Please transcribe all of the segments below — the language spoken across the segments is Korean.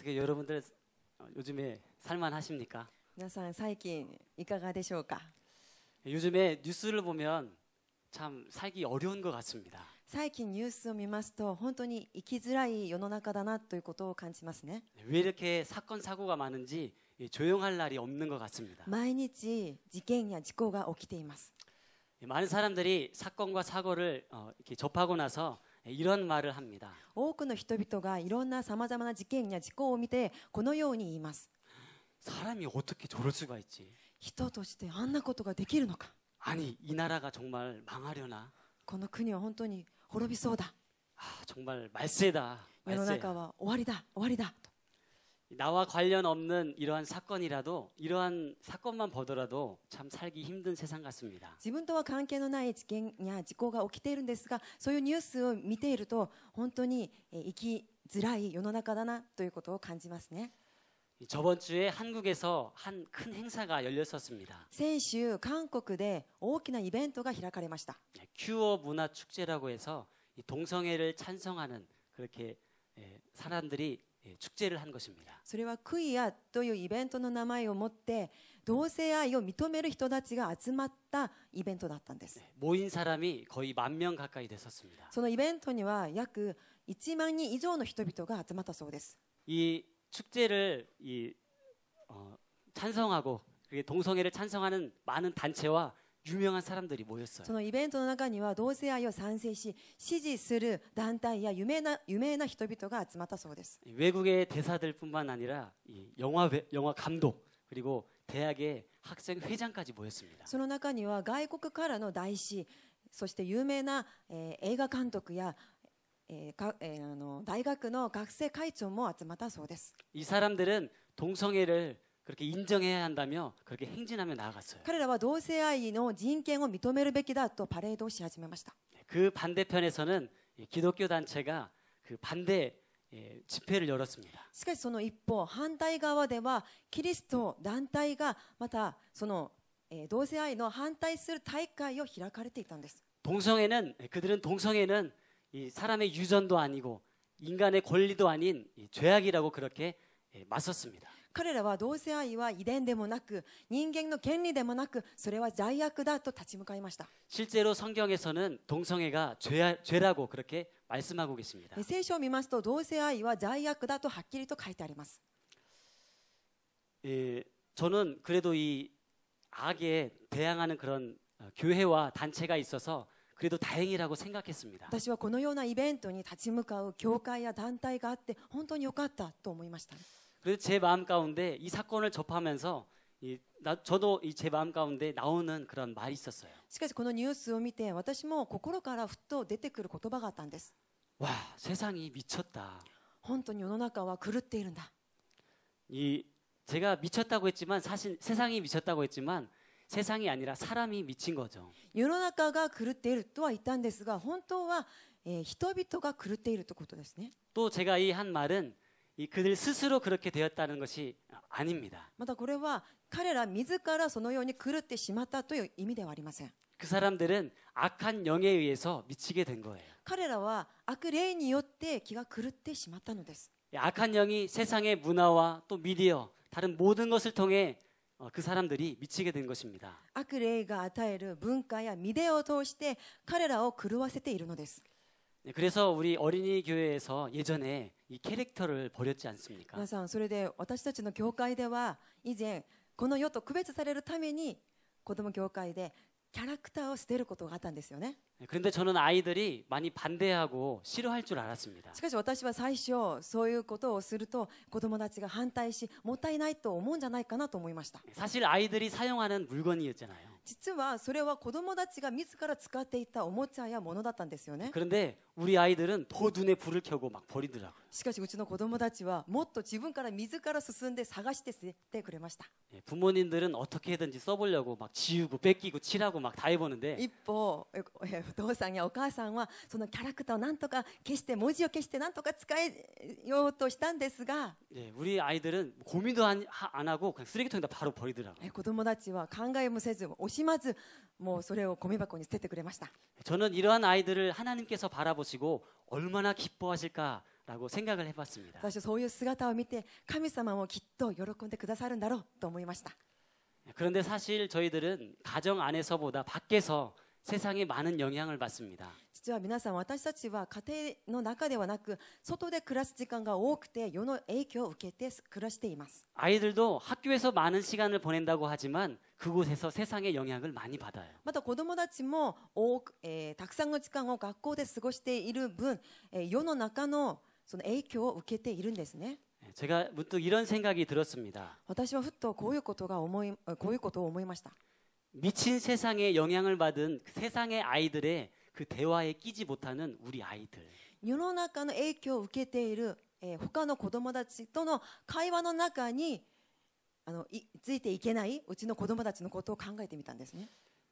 어떻게 여러분들 요즘에 살만 하십니까? 皆さん最近いかがでしょ 요즘에 뉴스를 보면 참 살기 어려운 것 같습니다. 사이ニ뉴스スを見ますと本当に生きづらい世の中だなということを感じますね왜 이렇게 사건 사고가 많은지 조용할 날이 없는 것 같습니다. 毎日事件や事故が起きています. 많은 사람들이 사건과 사고를 어, 이렇게 접하고 나서 이런 말을 합니다. 多くの人々がいろんな様々な事件や事故を見てこのように言います. 사람이 어떻게 저럴 수가 있지? 人としてあんなことができるのか? 아니, 이 나라가 정말 망하려나? この国は本当に滅びそうだ. 아, 정말 말세다. 말세. 世の中は終わりだ,終わりだ. 나와 관련 없는 이러한 사건이라도 이러한 사건만 보더라도 참 살기 힘든 세상 같습니다. 自分とは関係のない事件や事故が起きているんですが、そういうニュースを見ていると本当に生きづらい世の中だなということを感じますね。 저번 주에 한국에서 한 큰 행사가 열렸었습니다. 先週韓国で大きなイベントが開かれました. 큐어 문화 축제라고 해서 동성애를 찬성하는 그렇게 사람들이 축제를 한 것입니다. それはクイアというイベントの名前を持って同性愛を認める人たちが集まったイベントだったんです 모인 사람이 거의 만 명 가까이 됐었습니다. そのイベントには約1万人以上の人々が集まったそうです。이 축제를 이 어, 찬성하고 동성애를 찬성하는 많은 단체와 유명한 사람들이 모였어요. そのイベントの中には同性愛を賛成し支持する団体や有名な有名な人々が集まったそうです. 외국의 대사들뿐만 아니라 영화 영화 감독 그리고 대학의 학생 회장까지 모였습니다. その中には外国からの大使、そして有名な映画監督や大学の学生会長も集まったそうです.이 사람들은 동성애를 그렇게 인정해야 한다며 그렇게 행진하며 나아갔어요. 彼らは同性愛の人権を認めるべきだとパレードをし始めま그 네, 반대편에서는 기독교 단체가 그 반대 예, 집회를 열었습니다. しかしその一方反対側ではキリスト団体がまたその同性愛の反対する大会を開かれていたんです. 예, 동성애는 예, 그들은 동성애는 사람의 유전도 아니고 인간의 권리도 아닌 죄악이라고 그렇게 맞섰습니다. 彼らは同性愛は遺伝でもなく人間の権利でもなくそれは罪悪だと立ち向かいました실제로성경에서는동성애가죄라고그렇게말씀하고계십니다聖書を見ますと同性愛は罪悪だとはっきりと書いてあります예저는그래도이악에대항하는그런교회와단체가있어서그래도다행이라고생각했습니다私はこのようなイベントに立ち向かう教会や団体があって本当に良かったと思いました。 그래서 제 마음 가운데 이 사건을 접하면서 이, 나, 저도 이제 마음 가운데 나오는 그런 말이 있었어요. しかしこのニュースを見て私も心からふっと出てくる言葉があったんです 와, 세상이 미쳤다. 本当に世の中は狂っているんだ이 제가 미쳤다고 했지만 사실 세상이 미쳤다고 했지만 세상이 아니라 사람이 미친 거죠. 世の中が狂っているとは言ったんですが本当は人々が狂っているということですね。또 제가 이 한 말은 이 그들 스스로 그렇게 되었다는 것이 아닙니다. またこれは彼ら自らそのように狂ってしまったという意味ではありません。그 사람들은 악한 영에 의해서 미치게 된 거예요. 彼らは悪霊によって気が狂ってしまったのです. 악한 영이 세상의 문화와 또 미디어 다른 모든 것을 통해 어, 그 사람들이 미치게 된 것입니다. 악霊이与える文化や미디어を通して彼らを狂わせているのです. 그래서 우리 어린이 교회에서 예전에 이 캐릭터를 버렸지 않습니까? 皆さん、それで私たちの教会では以前この世と区別されるために子供教会でキャラクターを捨てることがあったんですよね。 그런데 저는 아이들이 많이 반대하고 싫어할 줄 알았습니다. しかし私は最初そういうことをすると子供たちが反対しもったいないと思うんじゃないかなと思いました. 사실 아이들이 사용하는 물건이었잖아요. 実はそれは子供たちが自ら使っていたおもちゃやものだったんですよね。 그런데 우리 아이들은 더 눈에 불을 켜고 막 버리더라고요. しかしうちの子供たちはもっと自分から自ら進んで探して捨ててくれました. 예, 부모님들은 어떻게든지 써보려고 막 지우고 뺏기고 칠하고 막 다 해보는데. 一方お父さんやお母さんはそのキャラクターをなんとか消して文字を消してなんとか使えようとしたんですが. 예, 우리 아이들은 고민도 안, 안 하고 그냥 쓰레기통에다 바로 버리더라고요. 子供たちは考えもせず惜しまずもうそれをゴミ箱に捨ててくれました. 저는 이러한 아이들을 하나님께서 바라보시 가지고 얼마나 기뻐하실까라고 생각을 해봤습니다. 私そういう姿を見て神様もきっと喜んでくださるんだろうと思いました. 네, 그런데 사실 저희들은 가정 안에서보다 밖에서 세상에 많은 영향을 받습니다. 実は皆さん私たちは家庭の中ではなく外で暮らす時間が多くて世の影響を受けて暮らしています아이들도학교에서많은시간을보낸다고하지만그곳에서세상의영향을많이받아また子供たちも多えー、たくさんの時間を学校で過ごしている分、えー、世の中のその影響を受けているんですね。제가문득이런생각이들었습니다私はふっとこういうことが思いこういうことを思いました。미친세상에영향을받은세상의아이들의그대화에끼지못하는우리아이들世の中の影響を受けている、えー、他の子供たちとの会話の中にあのいついていけないうちの子供たちのことを考えてみたんですね。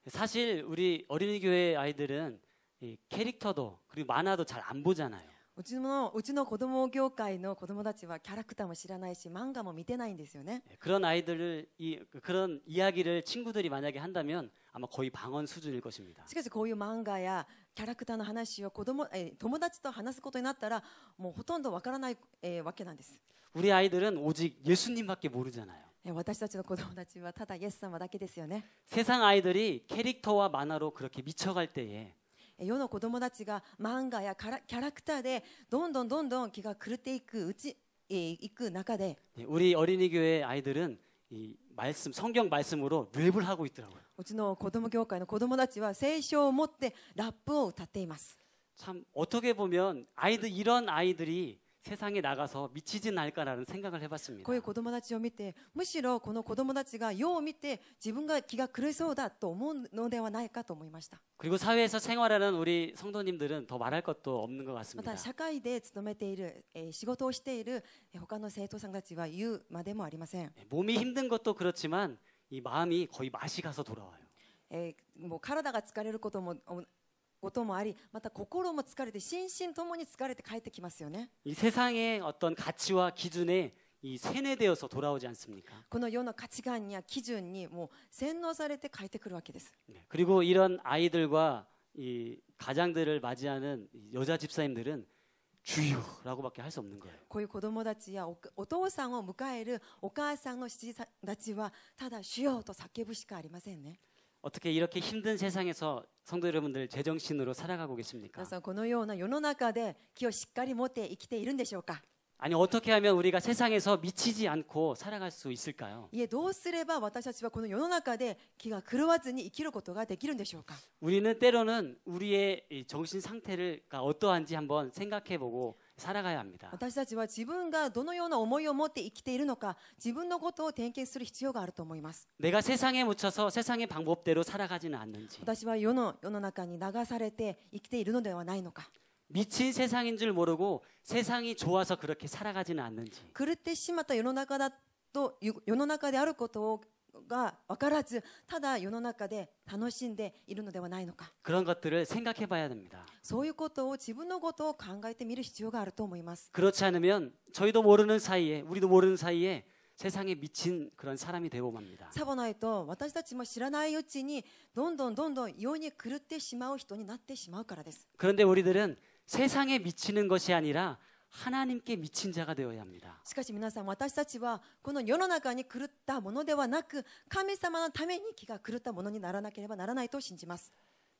사실우리어린이교회아이들은캐릭터도그리고만화도잘안보잖아요うちのうちの子供業界の子供たちはキャラクターも知らないし漫画も見てないんですよね。그런아이들이그런이야기를친구들이만약에한다면아마거의방언수준일것입니다しかしこういう漫画やキャラクターの話を子供え友達と話すことになったらもうほとんどわからない、えわけなんです。우리아이들은오직예수님밖에모르잖아요私たちの子供たちはただイエス様だけですよね。세상아이들이캐릭터와만화로그렇게미쳐갈때에世の子供たちが漫画やキャラクターでどんどんどんどん気が狂っていくうち、えいく中で우리어린이교회아이들은이말씀성경말씀으로랩을하고있더라고요うちの子供教会の子供たちは聖書を持ってラップを歌っています。참어떻게보면아이들이런아이들이 세상에 나가서 미치진 않을까라는 생각을 해봤습니다. 거의 고도모다치를 見て,むしろこの子供たちがよう見て自分が気が苦そうだと思うのではないかと思いました. 그리고 사회에서 생활하는 우리 성도님들은 더 말할 것도 없는 것 같습니다. 社会で勤めている仕事をしている他の生徒さんたちは言うまでもありません 몸이 힘든 것도 그렇지만 이 마음이 거의 맛이 가서 돌아와요. えもう体が疲れることもこともありまた心も疲れて心身ともに疲れて帰ってきますよね。이상의어떤가치와기준에이세뇌되어서돌아오지않습니까この世の価値観や基準にもう洗脳されて帰ってくるわけです네그리고이런아이들과이가장들을맞이하는여자집사님들은주요라고밖에할수없는거예요こういう子供たちやお父さんを迎えるお母さんの父たちはただ主よと叫ぶしかありませんね。 어떻게 이렇게 힘든 세상에서 성도 여러분들 제정신으로 살아가고 계십니까? 皆さんこのような世の中で気をしっかり持って生きているんでしょうか? 아니 어떻게 하면 우리가 세상에서 미치지 않고 살아갈 수 있을까요? 이どうすれば私たちはこの世の中で気が狂わずに生きることができるんでしょうか? 우리는 때로는 우리의 정신 상태를 어떠한지 한번 생각해 보고 살아가야 합니다. 私たちは自分がどのような思いを持って生きているのか、自分のことを点検する必要があると思います。 내가 세상에 묻혀서 세상의 방법대로 살아가지는 않는지, 私は世の世の中に流されて生きているのではないのか。 미친 세상인 줄 모르고 세상이 좋아서 그렇게 살아가지는 않는지, 狂ってしまっ世の中だと世の中であることをが分からずただ世の中で楽しんでいるのではないのか 그런 것들을 생각해 봐야 됩니다. そういうことを自分のことを考えてみる必要があると思います 그렇지 않으면 저희도 모르는 사이에 우리도 모르는 사이에 세상에 미친 그런 사람이 되고 맙니다. サボないと私たちも知らないうちにどんどんどんどん世に狂ってしまう人になってしまうからです 그런데 우리들은 세상에 미치는 것이 아니라 しかし皆さん私たちはこの世の中に狂ったものではなく神様のために気が狂ったものにならなければならないと信じます。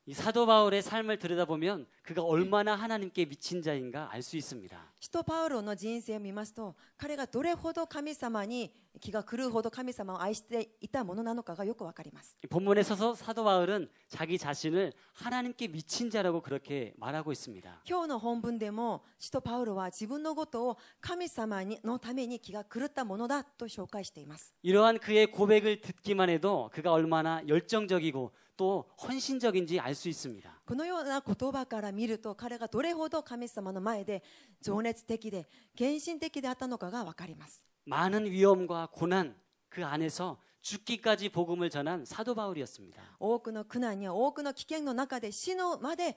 이 사도 바울의 삶을 들여다보면 그가 얼마나 하나님께 미친 자인가 알 수 있습니다. 사도 바울의 인생을 見ます 그가 どれほど神様に気が狂うほど神様を愛していたものなのかがよくわかります. 본문에 서서 사도 바울은 자기 자신을 하나님께 미친 자라고 그렇게 말하고 있습니다. 今日の本でも使徒パウロは自分のことを神様のために狂ったものだと紹介しています 이러한 그의 고백을 듣기만 해도 그가 얼마나 열정적이고 또 헌신적인지 알 수 있습니다. このような言葉から見ると彼がどれほど神様の前で情熱的で献身的であったのかがわかります. 많은 위험과 고난 그 안에서 죽기까지 복음을 전한 사도 바울이었습니다. 多くの苦難や多くの危険の中で死ぬまで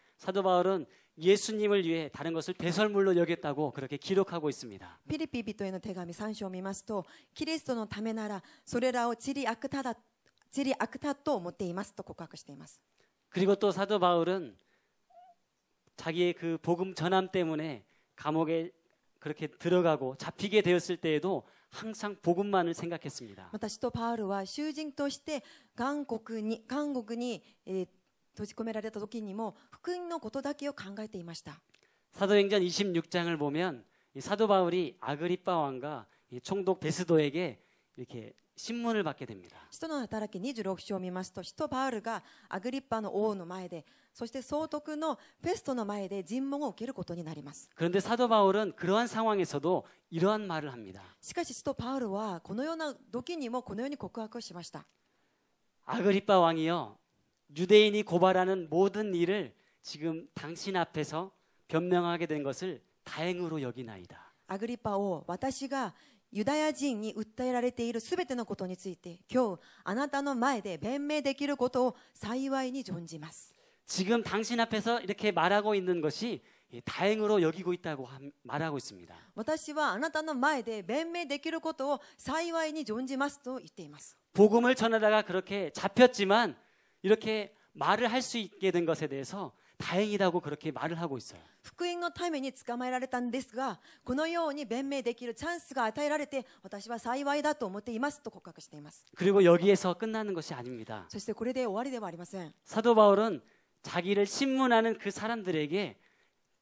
사도 바울은 예수님을 위해 다른 것을 배설물로 여겼다고 그렇게 기록하고 있습니다. 피리피 비토의 대감이 3장을 見ます 그리스도의 ためならそれらを塵悪ただ塵悪たと思っていますと告白しています. 그리고 또 사도 바울은 자기의 그 복음 전함 때문에 감옥에 그렇게 들어가고 잡히게 되었을 때에도 항상 복음만을 생각했습니다. 私とパウルは囚人として韓国に韓国にえ閉じ込められた時にも福音のことだけを考えていました。사도행전26장을보면사도바울이아그리파왕과총독베스도에게이렇게신문을받게됩니다시도의働き26장을見ますと使徒바울이아그리파의왕の前でそして総督のフェストの前で尋問を受けることになります그런데사도바울은그러한상황에서도이러한말을합니다しかし使徒바울はこのような時にもこのように告白をしました아그리파왕이요 유대인이 고발하는 모든 일을 지금 당신 앞에서 변명하게 된 것을 다행으로 여기나이다. 아그리파오, 私がユダヤ人に訴えられているすべてのことについて、今日あなたの前で弁明できることを幸いに存じます。 지금 당신 앞에서 이렇게 말하고 있는 것이 다행으로 여기고 있다고 말하고 있습니다. 私はあなたの前で弁明できることを幸いに存じますと言っています. 복음을 전하다가 그렇게 잡혔지만 이렇게 말을 할 수 있게 된 것에 대해서 다행이라고 그렇게 말을 하고 있어요. 福音のために捕まえられたんですが、このように弁明できるチャンスが与えられて、私は幸いだと思っていますと告白しています. 그리고 여기에서 끝나는 것이 아닙니다. そしてこれで終わりではありません. 사도 바울은 자기를 신문하는 그 사람들에게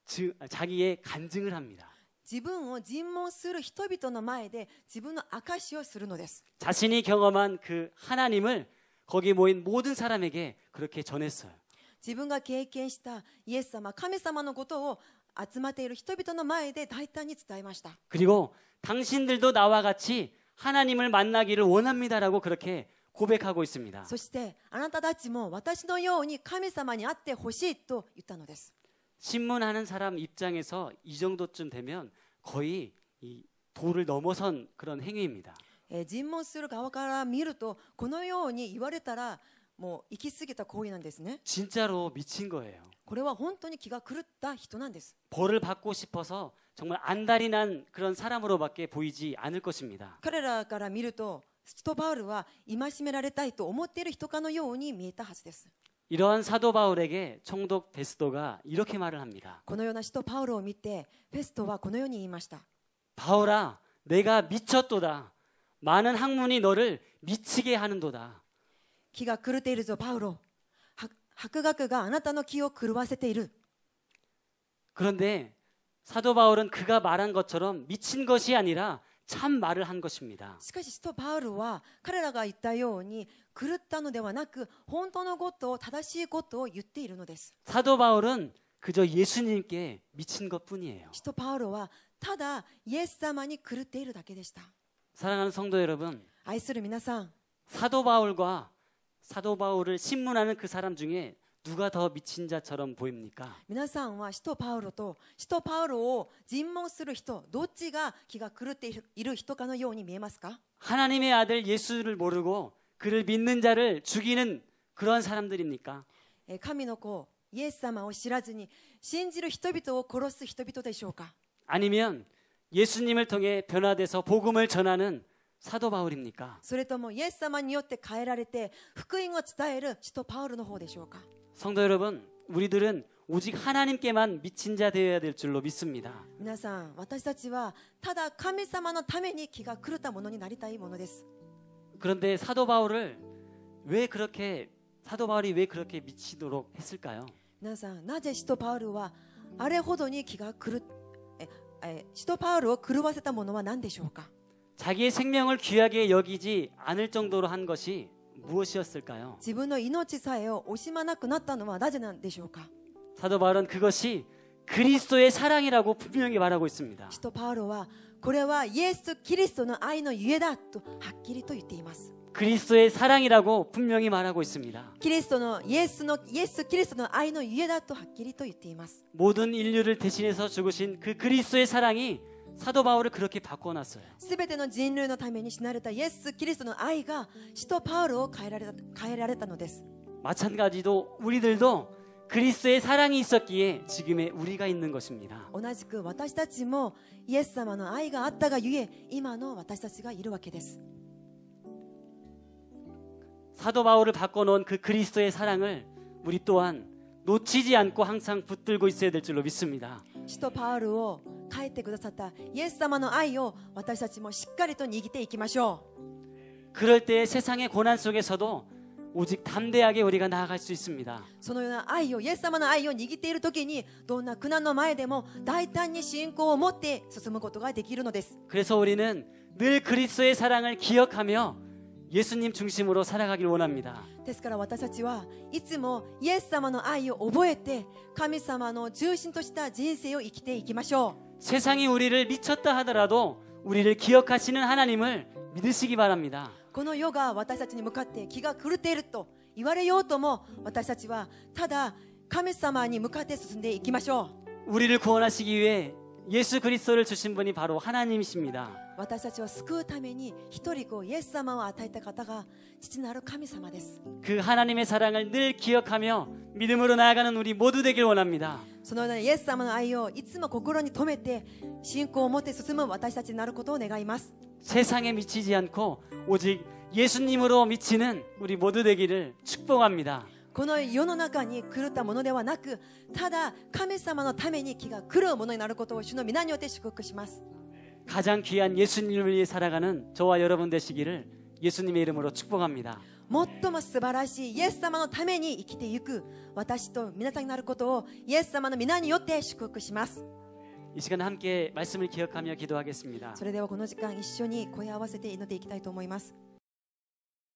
즉, 자기의 간증을 합니다. 自分を尋問する人々の前で自分の証しをするのです。자신이 경험한 그 하나님을 거기 모인 모든 사람에게 그렇게 전했어요. 自分が経験したイエス様神様のことを集まっている人々の前で大胆に伝えました 그리고 당신들도 나와 같이 하나님을 만나기를 원합니다라고 그렇게 고백하고 있습니다. そしてあなたたちも私のように神様に会ってほしいと言ったのです. 신문하는 사람 입장에서 이 정도쯤 되면 거의 이 도를 넘어선 그런 행위입니다. えー、尋問する側から見るとこのように言われたらもう行き過ぎた行為なんですね。진짜로미친거예요これは本当に気が狂った人なんです。벌을받고싶어서정말안달이난그런사람으로밖에보이지않을것입니다彼らから見ると使ト・パウルは戒められたいと思っている人かのように見えたはずです。이러한사도바울에게총독베스도가이렇게말을합니다このような使徒パウロを見て、ェストはこのように言いました。ラ、울ガ내가미쳤도다 많은 학문이 너를 미치게 하는도다. 기가 그르테이르죠 바울로. 학과가 아나타노 기를 그루와세테이르 그런데 사도 바울은 그가 말한 것처럼 미친 것이 아니라 참 말을 한 것입니다. しかし스徒바ウルは彼らが言ったよ그に狂ったのでは혼く本当のこ다시しいことを이르노데스 그 사도 바울은 그저 예수님께 미친 것뿐이에요. 스徒바ウルはただイエス様に狂っているだけでした 사랑하는 성도 여러분, 愛する皆さん, 사도 바울과 사도 바울을 신문하는 그 사람 중에 누가 더 미친 자처럼 보입니까? 皆さんは使徒パウロと使徒パウロを尋問する人どっちが気が狂っている人かのように見えますか? 하나님의 아들 예수를 모르고 그를 믿는 자를 죽이는 그런 사람들입니까? 神の子イエス様を知らずに信じる人々を殺す人々でしょうか? 아니면 예수님을 통해 변화돼서 복음을 전하는 사도 바울입니까? それともイエス様によって変えられて福音を伝える使徒パウルの方でしょうか? 성도 여러분, 우리들은 오직 하나님께만 미친 자 되어야 될 줄로 믿습니다. 皆さん,私たちはただ神様のために気が狂ったものになりたいものです. 그런데 사도 바울을 왜 그렇게 사도 바울이 왜 그렇게 미치도록 했을까요? 皆さん,なぜ使徒パウルはあれほどに気が狂った 시도 파울로 그루마세다 모노와 난데쇼까? 자기의 생명을 귀하게 여기지 않을 정도로 한 것이 무엇이었을까요? 자신의 인어치사에요 오시마나くなったのはなぜなんで까 사도 바울은 그것이 그리스도의 사랑이라고 분명히 말하고 있습니다. 시도 파울은これはイエス・キリストの愛のゆえだとはっきりと言っています。 그리스도의 사랑이라고 분명히 말하고 있습니다. 그리스도의 예수의 예수 그리스도의 아이의 유예다と 확실히と言っています. 모든 인류를 대신해서 죽으신 그 그리스도의 사랑이 사도 바울을 그렇게 바꿔 놨어요. 全ての 인류의 ために死なれた 예수 그리스도의 아이가 시도 바울을 変えられたのです. 마찬가지로 우리들도 그리스도의 사랑이 있었기에 지금의 우리가 있는 것입니다. 오지じく私たちもイエス様の愛があったがゆえ今の私たちがいるわけです 사도 바울을 바꿔놓은 그 그리스도의 사랑을 우리 또한 놓치지 않고 항상 붙들고 있어야 될 줄로 믿습니다. 시도 바울을 帰ってくださったイエス様の愛を私たちもしっかりと握っていきまし 그럴 때 세상의 고난 속에서도 오직 담대하게 우리가 나아갈 수 있습니다. そのような愛をイエス様の愛を握っている時にどんな苦難の前でも大胆に信仰を持って進むことができるのです. 그래서 우리는 늘 그리스도의 사랑을 기억하며 예수님 중심으로 살아가길 원합니다. ですから私たちはいつもイエス様の愛を覚えて神様の中心とした人生を生きていきましょう 세상이 우리를 미쳤다 하더라도 우리를 기억하시는 하나님을 믿으시기 바랍니다. この世が私たちに向かって気が狂っていると言われようとも私たちはただ神様に向かって進んでいきましょう。 우리를 구원하시기 위해 예수 그리스도를 주신 분이 바로 하나님이십니다. 私たちを救うために一人うイエス様を与えた方が父なる神様です。그하나님의사랑을늘기억하며믿음으로나아가는우리모두되길원합니다そのようなイエス様の愛をいつも心に留めて信仰を持って進む私たちになることを願います。세상에미치지않고오직예수님으로미치는우리모두되기를축복합니다この世の中に狂ったものではなくただ神様のために気が狂うものになることを主の皆によって祝福します。가장귀한예수님을위해살아가는저와여러분되시기를예수님의이름으로축복합니다最も素晴らしいイエス様のために生きていく私と皆さんになることをイエス様の皆によって祝福します。이시간함께말씀을기억하며기도하겠습니다それではこの時間一緒に声合わせて祈っていきたいと思います。